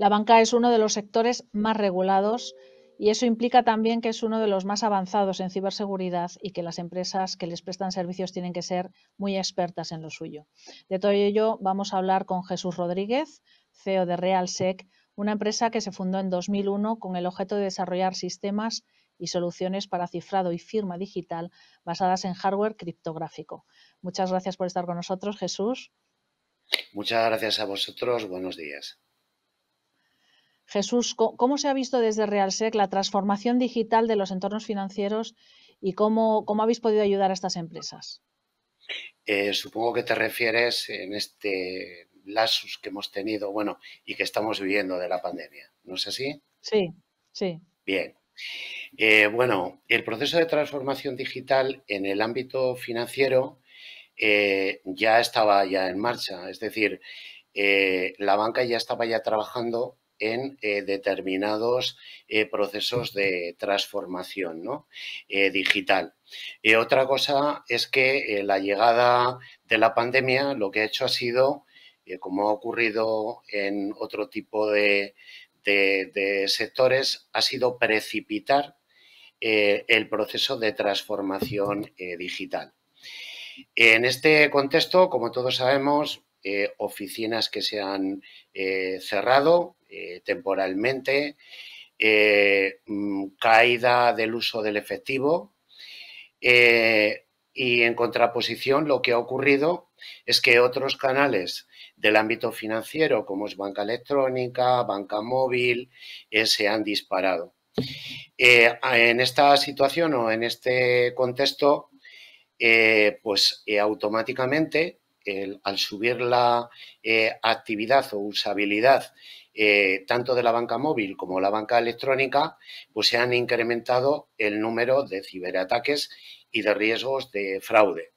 La banca es uno de los sectores más regulados y eso implica también que es uno de los más avanzados en ciberseguridad y que las empresas que les prestan servicios tienen que ser muy expertas en lo suyo. De todo ello vamos a hablar con Jesús Rodríguez, CEO de RealSec, una empresa que se fundó en 2001 con el objeto de desarrollar sistemas y soluciones para cifrado y firma digital basadas en hardware criptográfico. Muchas gracias por estar con nosotros, Jesús. Muchas gracias a vosotros. Buenos días. Jesús, ¿cómo se ha visto desde RealSec la transformación digital de los entornos financieros y cómo, cómo habéis podido ayudar a estas empresas? Eh, supongo que te refieres en este lasus que hemos tenido, bueno, y que estamos viviendo de la pandemia, ¿no es así? Sí, sí. Bien. Eh, bueno, el proceso de transformación digital en el ámbito financiero eh, ya estaba ya en marcha, es decir, la banca ya estaba ya trabajando en eh, determinados eh, procesos de transformación ¿no? Eh, digital. otra cosa es que la llegada de la pandemia lo que ha hecho ha sido, como ha ocurrido en otro tipo de, sectores, ha sido precipitar el proceso de transformación digital. En este contexto, como todos sabemos, oficinas que se han cerrado, eh, temporalmente, eh, mm, caída del uso del efectivo eh, y en contraposición lo que ha ocurrido es que otros canales del ámbito financiero como es banca electrónica, banca móvil, se han disparado. en esta situación o en este contexto, pues automáticamente al subir la actividad o usabilidad eh, tanto de la banca móvil como la banca electrónica, pues se han incrementado el número de ciberataques y de riesgos de fraude.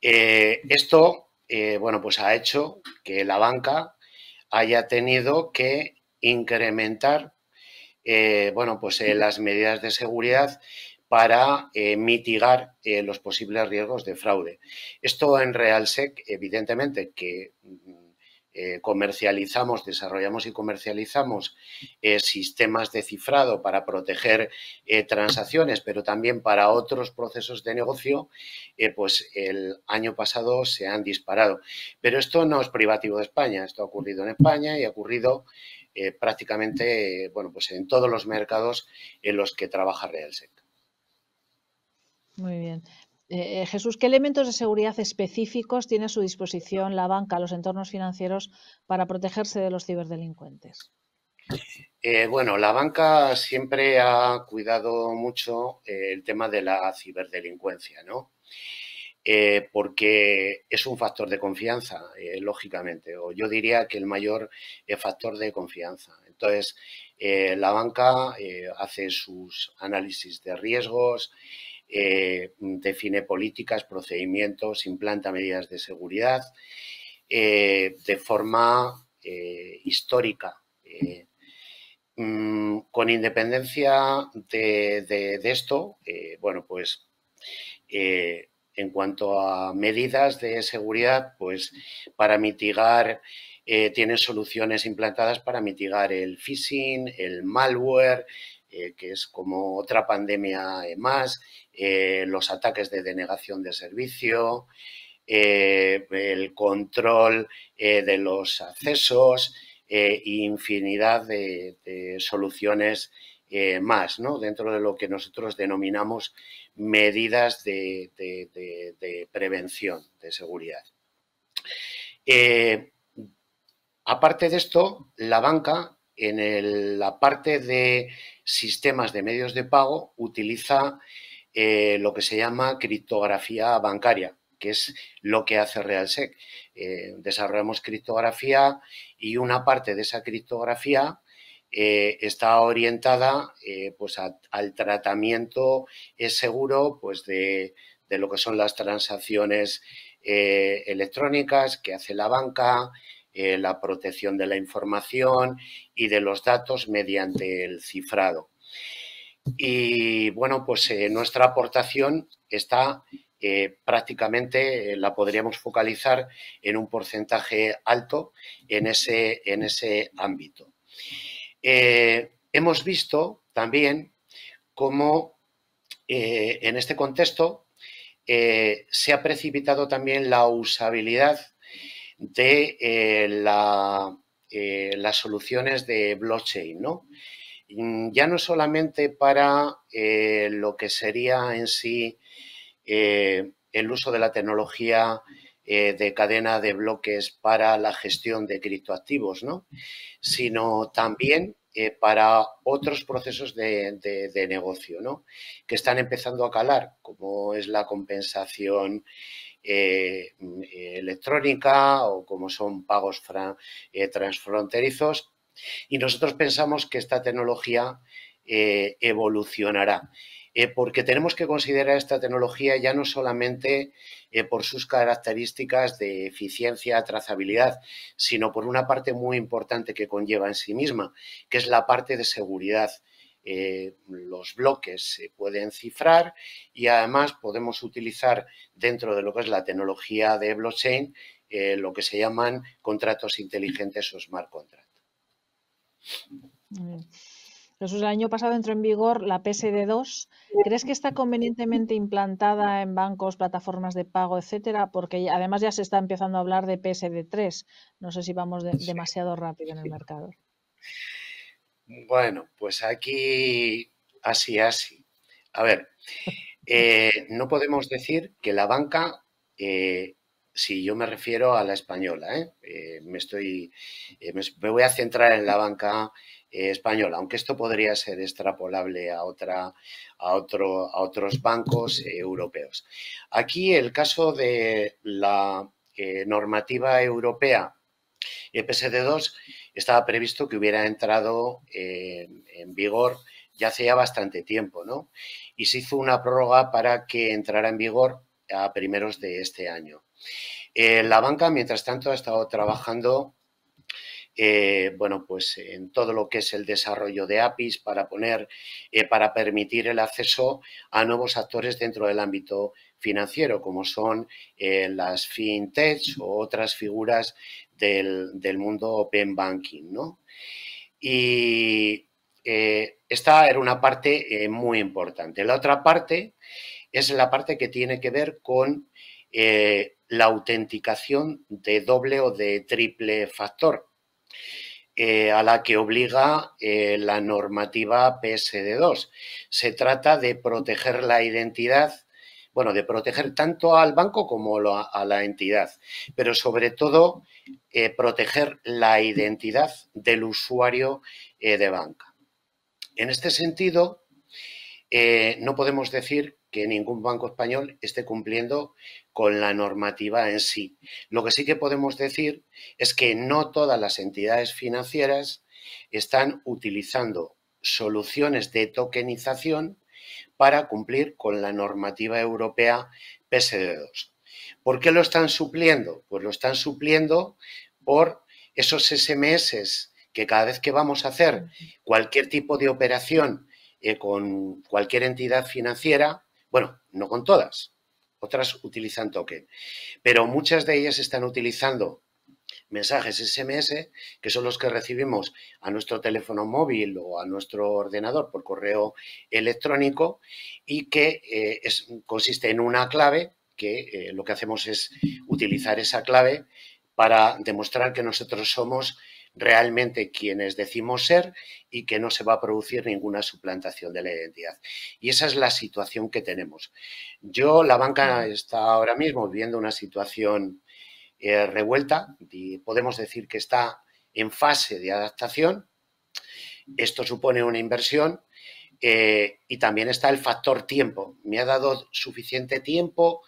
Eh, esto, eh, bueno, pues ha hecho que la banca haya tenido que incrementar, bueno, pues las medidas de seguridad para mitigar los posibles riesgos de fraude. Esto en RealSec, evidentemente, que mm, eh, comercializamos, desarrollamos y comercializamos eh, sistemas de cifrado para proteger eh, transacciones, pero también para otros procesos de negocio, pues el año pasado se han disparado. Pero esto no es privativo de España, esto ha ocurrido en España y ha ocurrido prácticamente bueno, pues en todos los mercados en los que trabaja RealSec. Muy bien. Eh, Jesús, ¿qué elementos de seguridad específicos tiene a su disposición la banca, los entornos financieros, para protegerse de los ciberdelincuentes? Eh, bueno, la banca siempre ha cuidado mucho eh, el tema de la ciberdelincuencia, ¿no? porque es un factor de confianza, lógicamente, o yo diría que el mayor factor de confianza. Entonces, la banca hace sus análisis de riesgos, eh, define políticas, procedimientos, implanta medidas de seguridad eh, de forma eh, histórica. Mm, con independencia de, esto, bueno, pues en cuanto a medidas de seguridad, pues para mitigar, tiene soluciones implantadas para mitigar el phishing, el malware, eh, que es como otra pandemia eh, más, eh, los ataques de denegación de servicio, el control de los accesos, infinidad de, soluciones más, dentro de lo que nosotros denominamos medidas de prevención, de seguridad. Aparte de esto, la banca en la parte de sistemas de medios de pago utiliza eh, lo que se llama criptografía bancaria, que es lo que hace RealSec. Eh, desarrollamos criptografía y una parte de esa criptografía eh, está orientada pues al tratamiento seguro pues de, lo que son las transacciones electrónicas que hace la banca, eh, la protección de la información y de los datos mediante el cifrado. Y bueno, pues eh, nuestra aportación está eh, prácticamente la podríamos focalizar en un porcentaje alto en ese, en ese ámbito. hemos visto también cómo en este contexto se ha precipitado también la usabilidad de eh, la, eh, las soluciones de blockchain, ¿no? Mm, ya no solamente para eh, lo que sería en sí el uso de la tecnología de cadena de bloques para la gestión de criptoactivos, Sino también para otros procesos de, negocio, Que están empezando a calar, como es la compensación eh, electrónica o como son pagos eh, transfronterizos. Y nosotros pensamos que esta tecnología eh, evolucionará. porque tenemos que considerar esta tecnología ya no solamente por sus características de eficiencia, trazabilidad, sino por una parte muy importante que conlleva en sí misma, que es la parte de seguridad. Eh, los bloques se pueden cifrar y además podemos utilizar dentro de lo que es la tecnología de blockchain eh, lo que se llaman contratos inteligentes o smart contract. el año pasado entró en vigor la PSD2. ¿Crees que está convenientemente implantada en bancos, plataformas de pago, etcétera? Porque además ya se está empezando a hablar de PSD3. No sé si vamos demasiado rápido en el mercado. Bueno, pues aquí así, así. A ver, eh, no podemos decir que la banca, eh, si yo me refiero a la española, ¿eh? me, estoy, me, voy a centrar en la banca española, aunque esto podría ser extrapolable a, otra, a, otro, a otros bancos europeos. Aquí el caso de la normativa europea EPSD2 estaba previsto que hubiera entrado eh, en vigor ya hace ya bastante tiempo, ¿no? Y se hizo una prórroga para que entrara en vigor a primeros de este año. Eh, la banca, mientras tanto, ha estado trabajando eh, bueno, pues en todo lo que es el desarrollo de APIs para poner, para permitir el acceso a nuevos actores dentro del ámbito financiero, como son las fintechs o otras figuras del, mundo Open Banking, ¿no? Y eh, esta era una parte eh, muy importante. La otra parte es la parte que tiene que ver con eh, la autenticación de doble o de triple factor, a la que obliga la normativa PSD2. Se trata de proteger la identidad bueno, de proteger tanto al banco como a la entidad, pero sobre todo eh, proteger la identidad del usuario eh, de banca. En este sentido, eh, no podemos decir que ningún banco español esté cumpliendo con la normativa en sí. Lo que sí que podemos decir es que no todas las entidades financieras están utilizando soluciones de tokenización para cumplir con la normativa europea PSD2. ¿Por qué lo están supliendo? Pues lo están supliendo por esos SMS que cada vez que vamos a hacer cualquier tipo de operación eh, con cualquier entidad financiera, bueno, no con todas, otras utilizan token, pero muchas de ellas están utilizando mensajes SMS, que son los que recibimos a nuestro teléfono móvil o a nuestro ordenador por correo electrónico y que eh, consiste en una clave que eh, lo que hacemos es utilizar esa clave para demostrar que nosotros somos realmente quienes decimos ser y que no se va a producir ninguna suplantación de la identidad. Y esa es la situación que tenemos. Yo, la banca está ahora mismo viendo una situación eh, revuelta, y podemos decir que está en fase de adaptación. Esto supone una inversión eh, y también está el factor tiempo. Me ha dado suficiente tiempo.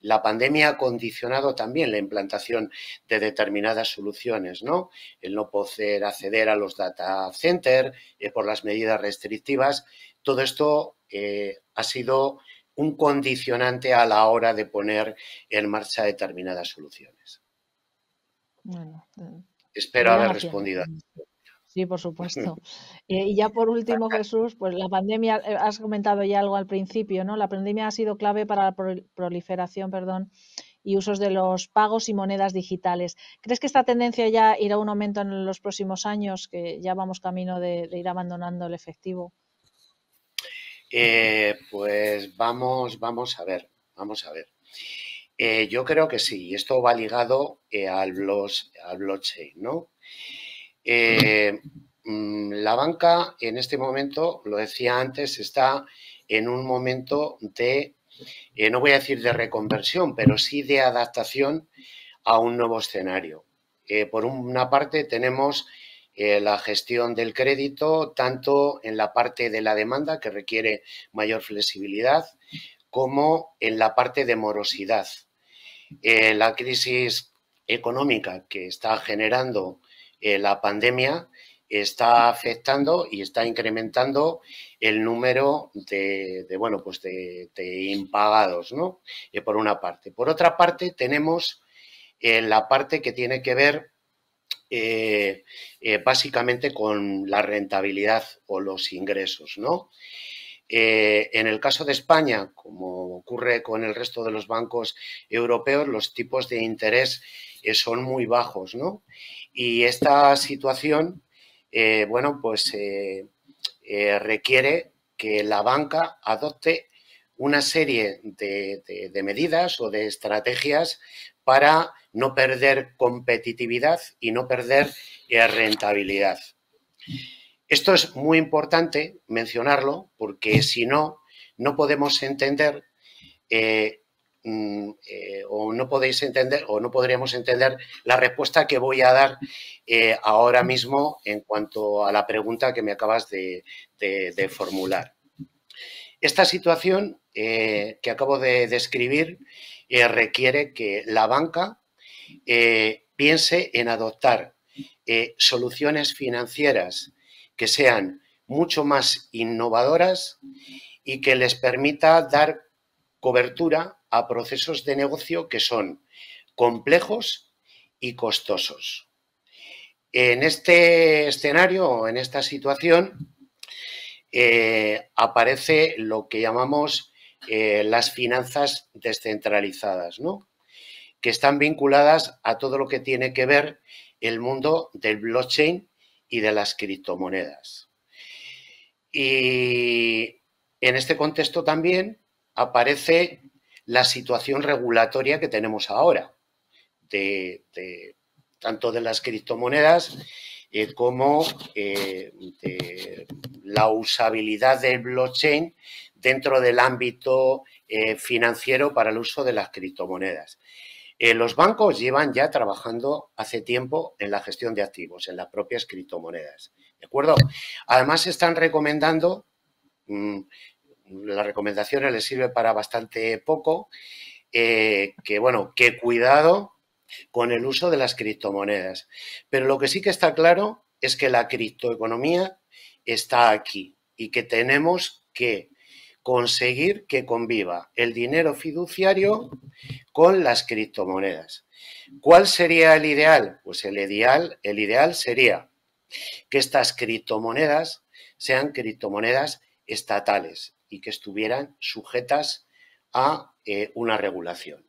La pandemia ha condicionado también la implantación de determinadas soluciones, ¿no? El no poder acceder a los data center eh, por las medidas restrictivas. Todo esto ha sido un condicionante a la hora de poner en marcha determinadas soluciones. Bueno, eh, Espero haber respondido. Mm. Sí, por supuesto. y ya por último, Jesús, pues la pandemia, eh, has comentado ya algo al principio, ¿no? La pandemia ha sido clave para la proliferación, perdón, y usos de los pagos y monedas digitales. ¿Crees que esta tendencia ya irá a un aumento en los próximos años, que ya vamos camino de ir abandonando el efectivo? Eh, pues vamos, vamos a ver, vamos a ver. Eh, yo creo que sí, esto va ligado eh, al, al, blockchain, ¿no? Mm, la banca en este momento, lo decía antes, está en un momento de, no voy a decir de reconversión, pero sí de adaptación a un nuevo escenario. por una parte tenemos eh, la gestión del crédito, tanto en la parte de la demanda, que requiere mayor flexibilidad, como en la parte de morosidad. Eh, la crisis económica que está generando eh, la pandemia está afectando y está incrementando el número de, bueno, pues de, de impagados, ¿no? por una parte. Por otra parte, tenemos la parte que tiene que ver eh, eh, básicamente con la rentabilidad o los ingresos, ¿no? Eh, en el caso de España, como ocurre con el resto de los bancos europeos, los tipos de interés son muy bajos, ¿no? Y esta situación, bueno, pues requiere que la banca adopte una serie de medidas o de estrategias para no perder competitividad y no perder eh, rentabilidad. Esto es muy importante mencionarlo porque si no, no podemos entender eh, mm, eh, o no podéis entender o no podríamos entender la respuesta que voy a dar ahora mismo en cuanto a la pregunta que me acabas de formular. Esta situación que acabo de describir eh, requiere que la banca eh, piense en adoptar eh, soluciones financieras que sean mucho más innovadoras y que les permita dar cobertura a procesos de negocio que son complejos y costosos. En este escenario, en esta situación, aparece lo que llamamos eh, las finanzas descentralizadas, que están vinculadas a todo lo que tiene que ver el mundo del blockchain y de las criptomonedas. Y en este contexto también aparece la situación regulatoria que tenemos ahora, tanto de las criptomonedas eh, como eh, de la usabilidad del blockchain dentro del ámbito eh, financiero para el uso de las criptomonedas. Eh, los bancos llevan ya trabajando hace tiempo en la gestión de activos, en las propias criptomonedas. ¿De acuerdo? Además, están recomendando, mm, las recomendaciones les sirven para bastante poco, eh, que bueno, que cuidado con el uso de las criptomonedas. Pero lo que sí que está claro es que la criptoeconomía está aquí y que tenemos que conseguir que conviva el dinero fiduciario con las criptomonedas. ¿Cuál sería el ideal? Pues el ideal, el ideal sería que estas criptomonedas sean criptomonedas estatales y que estuvieran sujetas a eh, una regulación.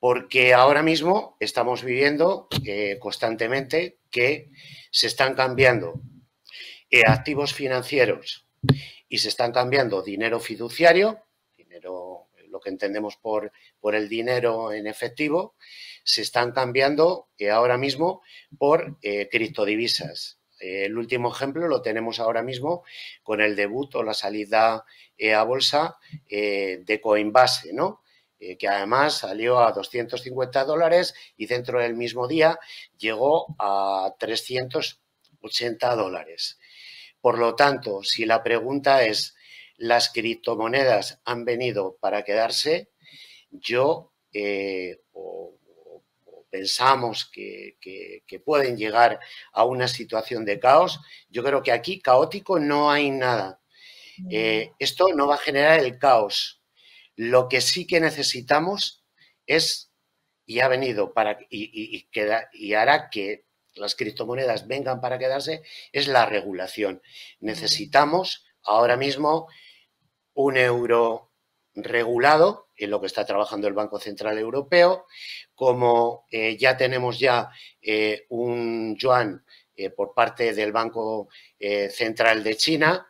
Porque ahora mismo estamos viviendo eh, constantemente que se están cambiando eh, activos financieros y se están cambiando dinero fiduciario, dinero, eh, lo que entendemos por, por el dinero en efectivo, se están cambiando eh, ahora mismo por eh, criptodivisas. el último ejemplo lo tenemos ahora mismo con el debut o la salida a bolsa de Coinbase, ¿no? que además salió a 250 dólares y dentro del mismo día llegó a 380 dólares. Por lo tanto, si la pregunta es, ¿las criptomonedas han venido para quedarse? Yo eh, o, pensamos que, pueden llegar a una situación de caos. Yo creo que aquí caótico no hay nada. Mm. Eh, esto no va a generar el caos. Lo que sí que necesitamos es, y ha venido para, queda, y hará que las criptomonedas vengan para quedarse es la regulación. Necesitamos ahora mismo un euro regulado, en lo que está trabajando el Banco Central Europeo, como eh, ya tenemos ya eh, un yuan eh, por parte del Banco Central de China,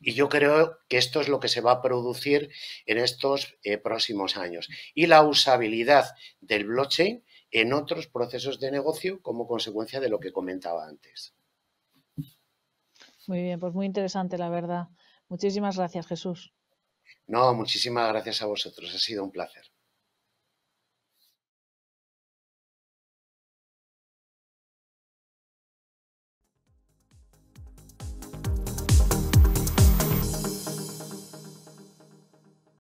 y yo creo que esto es lo que se va a producir en estos próximos años. Y la usabilidad del blockchain en otros procesos de negocio como consecuencia de lo que comentaba antes. Muy bien, pues muy interesante, la verdad. Muchísimas gracias, Jesús. No, muchísimas gracias a vosotros. Ha sido un placer.